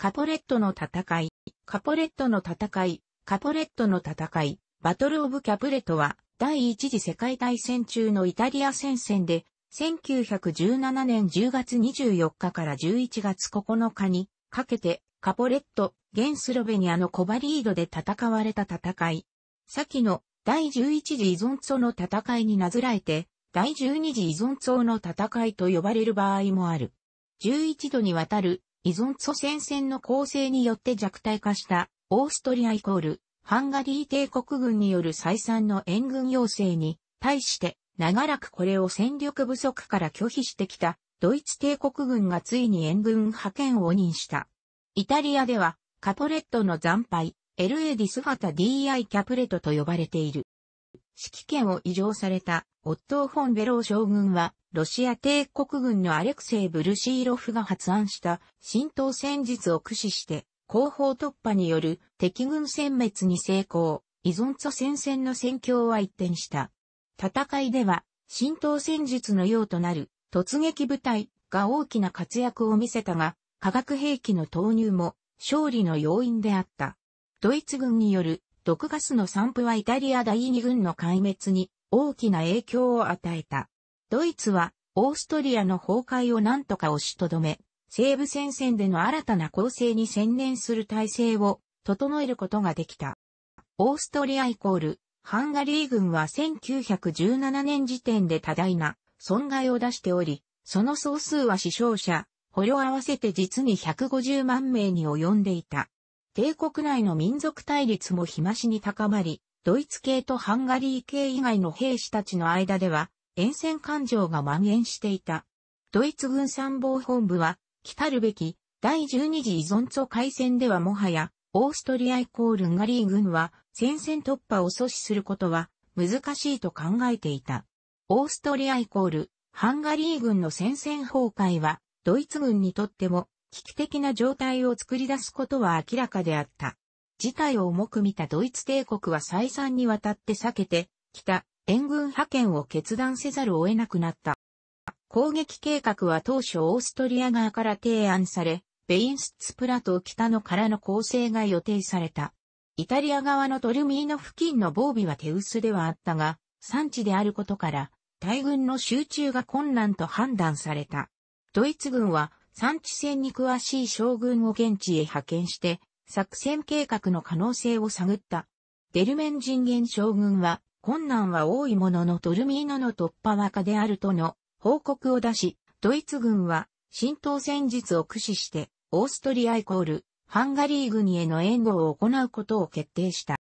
カポレットの戦い、カポレットの戦い、カポレットの戦い、バトルオブキャプレトは、第一次世界大戦中のイタリア戦線で、1917年10月24日から11月9日にかけて、カポレット、現スロベニアのコバリードで戦われた戦い。先の第11次依存層の戦いになずらえて、第12次依存層の戦いと呼ばれる場合もある。11度にわたる依存祖先戦の構成によって弱体化したオーストリアイコールハンガリー帝国軍による再三の援軍要請に対して長らくこれを戦力不足から拒否してきたドイツ帝国軍がついに援軍派遣を認した。イタリアではカポレットの惨敗、エルエディスファタ DI キャプレトと呼ばれている。指揮権を移譲された、オットー・フォン・ベロー将軍は、ロシア帝国軍のアレクセイ・ブルシーロフが発案した浸透戦術を駆使して、後方突破による敵軍殲滅に成功、依存と戦線の戦況は一転した。戦いでは、浸透戦術のようとなる突撃部隊が大きな活躍を見せたが、化学兵器の投入も勝利の要因であった。ドイツ軍による毒ガスの散布はイタリア第二軍の壊滅に大きな影響を与えた。ドイツはオーストリアの崩壊を何とか押しとどめ、西部戦線での新たな構成に専念する体制を整えることができた。オーストリアイコール、ハンガリー軍は1917年時点で多大な損害を出しており、その総数は死傷者、捕虜合わせて実に150万名に及んでいた。帝国内の民族対立も日増しに高まり、ドイツ系とハンガリー系以外の兵士たちの間では、沿線感情が蔓延していた。ドイツ軍参謀本部は、来たるべき第12次依存と海戦ではもはや、オーストリアイコールンガリー軍は戦線突破を阻止することは難しいと考えていた。オーストリアイコールハンガリー軍の戦線崩壊はドイツ軍にとっても危機的な状態を作り出すことは明らかであった。事態を重く見たドイツ帝国は再三にわたって避けてきた援軍派遣を決断せざるを得なくなった。攻撃計画は当初オーストリア側から提案され、ベインスツプラト北のからの攻勢が予定された。イタリア側のトルミーノ付近の防備は手薄ではあったが、産地であることから、大軍の集中が困難と判断された。ドイツ軍は産地戦に詳しい将軍を現地へ派遣して、作戦計画の可能性を探った。デルメン人間将軍は、困難は多いもののトルミーノの突破はであるとの報告を出し、ドイツ軍は浸透戦術を駆使して、オーストリアイコール、ハンガリー軍への援護を行うことを決定した。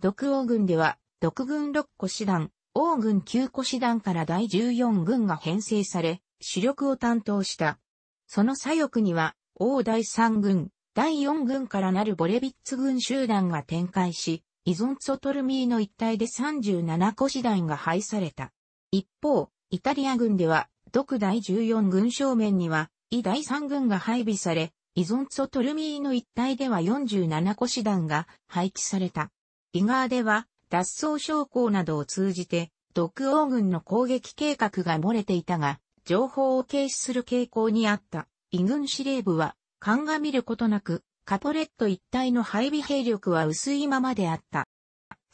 独王軍では、独軍6個師団、王軍9個師団から第14軍が編成され、主力を担当した。その左翼には、王第三軍、第四軍からなるボレビッツ軍集団が展開し、依存ツォトルミーの一帯で37個師団が配された。一方、イタリア軍では、独第14軍正面には、イ第3軍が配備され、依存ツォトルミーの一帯では47個師団が配置された。イガーでは、脱走将校などを通じて、独王軍の攻撃計画が漏れていたが、情報を軽視する傾向にあった異軍司令部は、鑑みることなく、カポレット一帯の配備兵力は薄いままであった。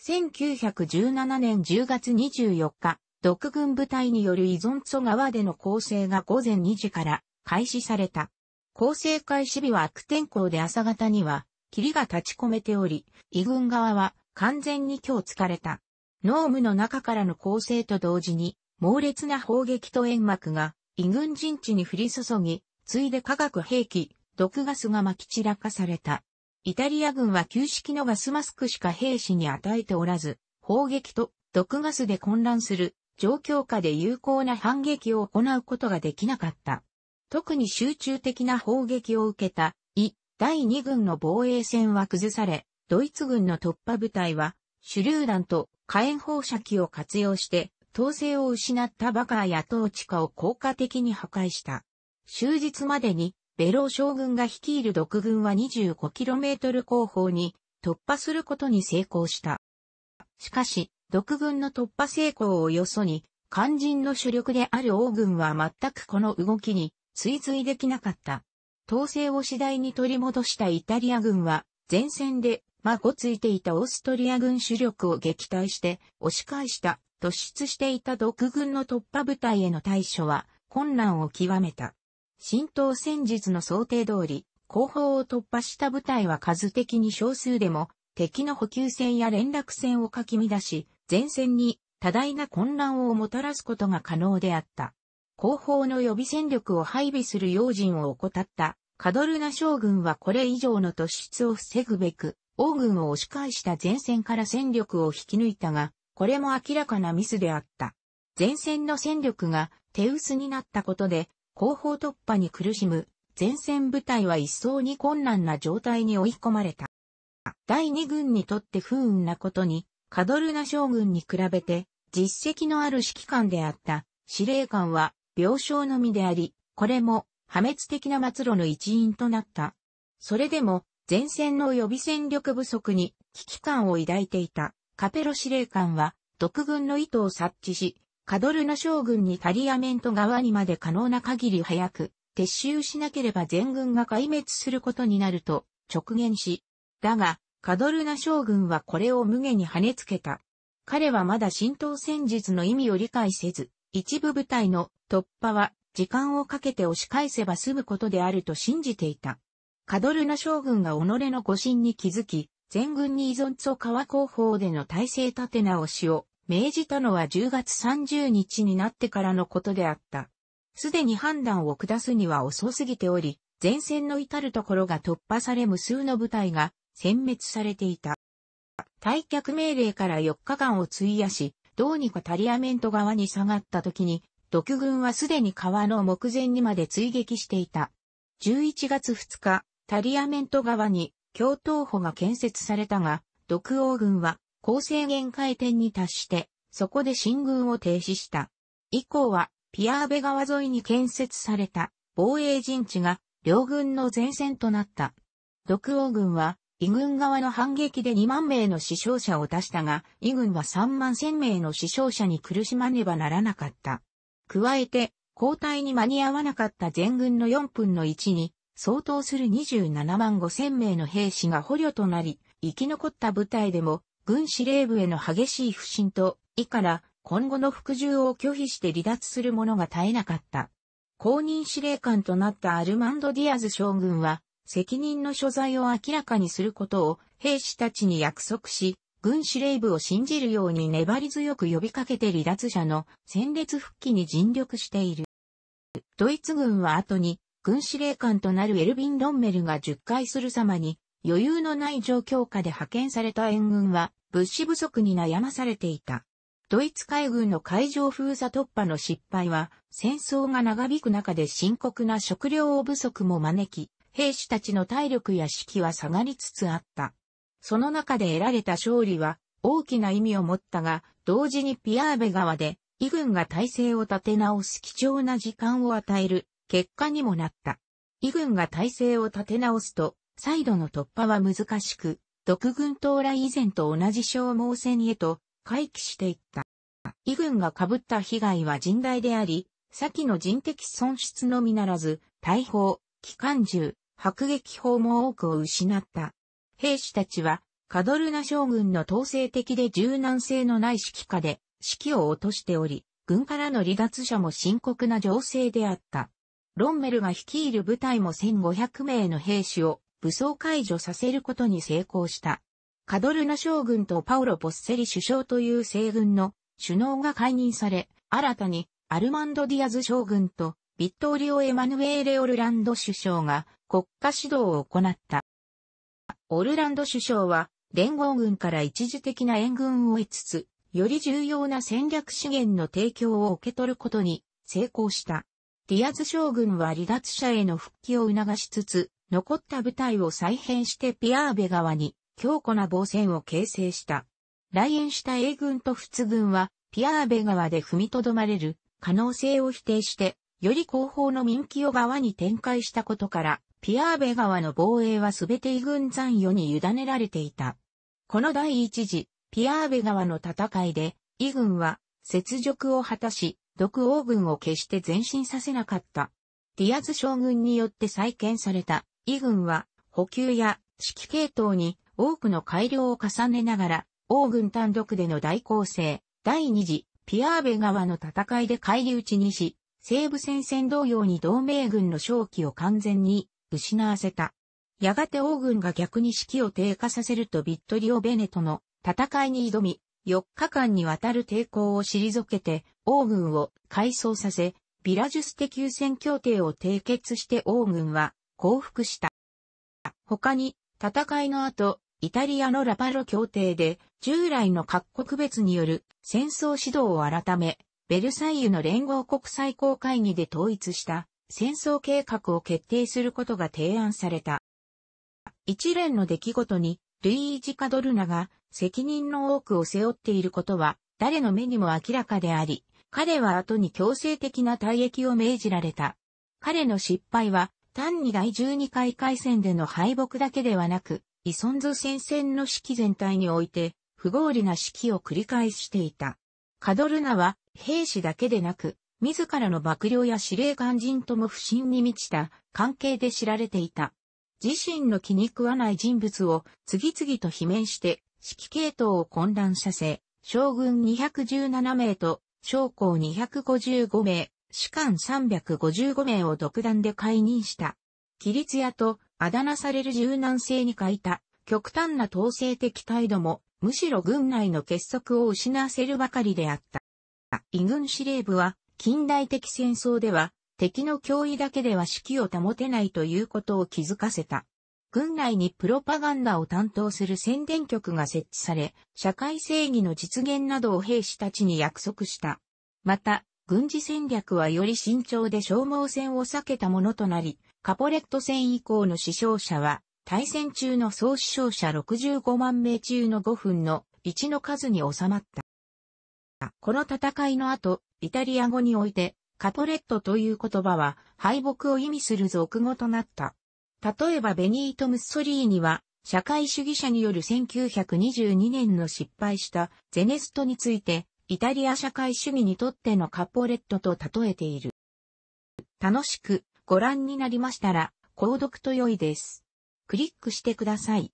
1917年10月24日、独軍部隊による依存祖川での構成が午前2時から開始された。構成開始日は悪天候で朝方には霧が立ち込めており、異軍側は完全に今日疲れた。濃霧の中からの構成と同時に猛烈な砲撃と煙幕が、異軍陣地に降り注ぎ、ついで化学兵器、毒ガスが撒き散らかされた。イタリア軍は旧式のガスマスクしか兵士に与えておらず、砲撃と毒ガスで混乱する状況下で有効な反撃を行うことができなかった。特に集中的な砲撃を受けた、イ、第2軍の防衛線は崩され、ドイツ軍の突破部隊は、手榴弾と火炎放射器を活用して、統制を失ったバカーや統治下を効果的に破壊した。終日までに、ベロー将軍が率いる独軍は 25km 後方に突破することに成功した。しかし、独軍の突破成功をよそに、肝心の主力である王軍は全くこの動きに追随できなかった。統制を次第に取り戻したイタリア軍は、前線で、まごついていたオーストリア軍主力を撃退して、押し返した突出していた独軍の突破部隊への対処は困難を極めた。浸透戦術の想定通り、後方を突破した部隊は数的に少数でも、敵の補給線や連絡線をかき乱し、前線に多大な混乱をもたらすことが可能であった。後方の予備戦力を配備する用心を怠ったカドルナ将軍はこれ以上の突出を防ぐべく、王軍を押し返した前線から戦力を引き抜いたが、これも明らかなミスであった。前線の戦力が手薄になったことで、後方突破に苦しむ前線部隊は一層に困難な状態に追い込まれた。第二軍にとって不運なことに、カドルナ将軍に比べて実績のある指揮官であった司令官は病床のみであり、これも破滅的な末路の一因となった。それでも前線の予備戦力不足に危機感を抱いていた。カペロ司令官は、独軍の意図を察知し、カドルナ将軍にタリアメント側にまで可能な限り早く、撤収しなければ全軍が壊滅することになると直言し、だが、カドルナ将軍はこれを無下に跳ねつけた。彼はまだ浸透戦術の意味を理解せず、一部部隊の突破は時間をかけて押し返せば済むことであると信じていた。カドルナ将軍が己の誤信に気づき、全軍に依存と川広報での体制立て直しを命じたのは10月30日になってからのことであった。すでに判断を下すには遅すぎており、前線の至るところが突破され無数の部隊が殲滅されていた。退却命令から4日間を費やし、どうにかタリアメント側に下がった時に、独軍はすでに川の目前にまで追撃していた。11月2日、タリアメント側に共闘歩が建設されたが、独王軍は、高制限回転に達して、そこで進軍を停止した。以降は、ピアーベ川沿いに建設された防衛陣地が両軍の前線となった。独王軍は、異軍側の反撃で2万名の死傷者を出したが、異軍は3万1000名の死傷者に苦しまねばならなかった。加えて、交代に間に合わなかった全軍の4分の1に、相当する27万5千名の兵士が捕虜となり、生き残った部隊でも、軍司令部への激しい不信と、以から今後の服従を拒否して離脱する者が絶えなかった。公認司令官となったアルマンド・ディアズ将軍は、責任の所在を明らかにすることを兵士たちに約束し、軍司令部を信じるように粘り強く呼びかけて離脱者の戦列復帰に尽力している。ドイツ軍は後に軍司令官となるエルヴィン・ロンメルが10回する様に、余裕のない状況下で派遣された援軍は、物資不足に悩まされていた。ドイツ海軍の海上封鎖突破の失敗は、戦争が長引く中で深刻な食糧不足も招き、兵士たちの体力や士気は下がりつつあった。その中で得られた勝利は、大きな意味を持ったが、同時にピアーベ川で、異軍が体制を立て直す貴重な時間を与える結果にもなった。イ軍が体制を立て直すと、再度の突破は難しく、独軍到来以前と同じ消耗戦へと回帰していった。イ軍が被った被害は甚大であり、先の人的損失のみならず、大砲、機関銃、迫撃砲も多くを失った。兵士たちは、カドルナ将軍の統制的で柔軟性のない指揮下で、指揮を落としており、軍からの離脱者も深刻な情勢であった。ロンメルが率いる部隊も1500名の兵士を武装解除させることに成功した。カドルナ将軍とパウロ・ポッセリ首相という西軍の首脳が解任され、新たにアルマンド・ディアズ将軍とビットーリオ・エマヌエーレ・オルランド首相が国家指導を行った。オルランド首相は連合軍から一時的な援軍を得つつ、より重要な戦略資源の提供を受け取ることに成功した。リアズ将軍は離脱者への復帰を促しつつ、残った部隊を再編してピアーベ側に強固な防線を形成した。来園した英軍と仏軍は、ピアーベ側で踏みとどまれる可能性を否定して、より後方の民気を側に展開したことから、ピアーベ側の防衛は全て異軍残余に委ねられていた。この第一次、ピアーベ側の戦いで、異軍は、雪辱を果たし、独王軍を決して前進させなかった。ディアズ将軍によって再建された、イ軍は、補給や指揮系統に多くの改良を重ねながら、王軍単独での大攻勢、第二次、ピアーベ川の戦いで返り討ちにし、西部戦線同様に同盟軍の勝機を完全に失わせた。やがて王軍が逆に士気を低下させるとビットリオ・ベネトの戦いに挑み、4日間にわたる抵抗を退けて、王軍を改装させ、ビラジュステ休戦協定を締結して王軍は降伏した。他に、戦いの後、イタリアのラパロ協定で、従来の各国別による戦争指導を改め、ベルサイユの連合国最高会議で統一した戦争計画を決定することが提案された。一連の出来事にルイージ・カドルナが責任の多くを背負っていることは誰の目にも明らかであり、彼は後に強制的な退役を命じられた。彼の失敗は単に第12回海戦での敗北だけではなく、依存ズ戦線の指揮全体において不合理な指揮を繰り返していた。カドルナは兵士だけでなく、自らの幕僚や司令官人とも不信に満ちた関係で知られていた。自身の気に食わない人物を次々と罷免して指揮系統を混乱させ、将軍217名と将校255名、士官355名を独断で解任した。規律屋とあだなされる柔軟性に欠いた極端な統制的態度も、むしろ軍内の結束を失わせるばかりであった。異軍司令部は近代的戦争では敵の脅威だけでは士気を保てないということを気づかせた。軍内にプロパガンダを担当する宣伝局が設置され、社会正義の実現などを兵士たちに約束した。また、軍事戦略はより慎重で消耗戦を避けたものとなり、カポレット戦以降の死傷者は、対戦中の総死傷者65万名中の5分の1の数に収まった。この戦いの後、イタリア語において、カトレットという言葉は敗北を意味する俗語となった。例えばベニート・ムッソリーニは、社会主義者による1922年の失敗したゼネストについて、イタリア社会主義にとってのカポレットと例えている。楽しくご覧になりましたら、購読と良いです。クリックしてください。